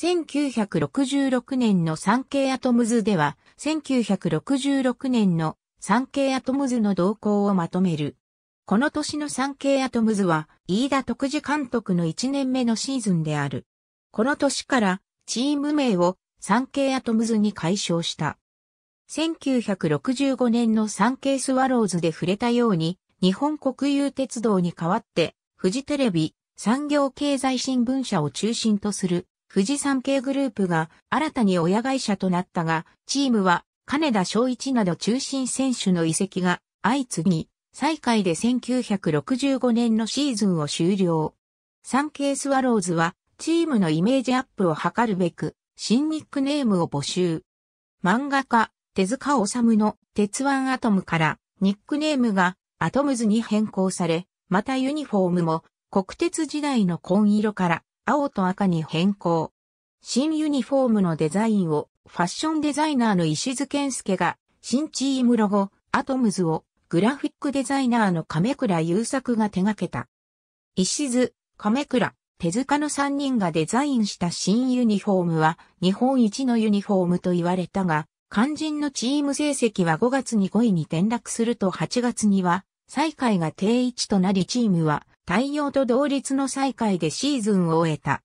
1966年の産経アトムズでは、1966年の産経アトムズの動向をまとめる。この年の産経アトムズは、飯田徳次監督の1年目のシーズンである。この年から、チーム名を産経アトムズに改称した。1965年の産経スワローズで触れたように、日本国有鉄道に代わって、富士テレビ、産業経済新聞社を中心とする富士山系グループが新たに親会社となったが、チームは金田昭一など中心選手の移籍が相次ぎ、最下位で1965年のシーズンを終了。ケ経スワローズはチームのイメージアップを図るべく、新ニックネームを募集。漫画家、手塚治虫の鉄腕アトムからニックネームがアトムズに変更され、またユニフォームも国鉄時代の紺色から青と赤に変更。新ユニフォームのデザインをファッションデザイナーの石津健介が新チームロゴアトムズをグラフィックデザイナーの亀倉優作が手掛けた。石津、亀倉、手塚の3人がデザインした新ユニフォームは日本一のユニフォームと言われたが、肝心のチーム成績は5月に5位に転落すると8月には再開が定位置となりチームは対応と同率の最下位でシーズンを終えた。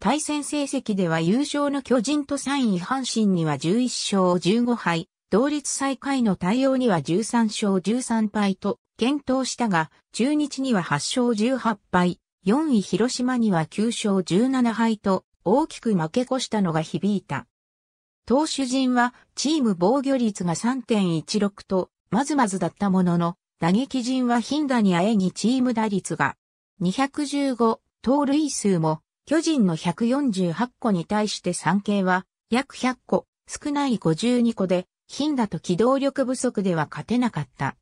対戦成績では優勝の巨人と3位阪神には11勝15敗、同率最下位の対応には13勝13敗と検討したが、中日には8勝18敗、4位広島には9勝17敗と大きく負け越したのが響いた。投手陣はチーム防御率が3.16とまずまずだったものの、打撃陣はヒンダにあえにチーム打率が215、盗塁数も巨人の148個に対して産経は約100個、少ない52個で、ヒンダと機動力不足では勝てなかった。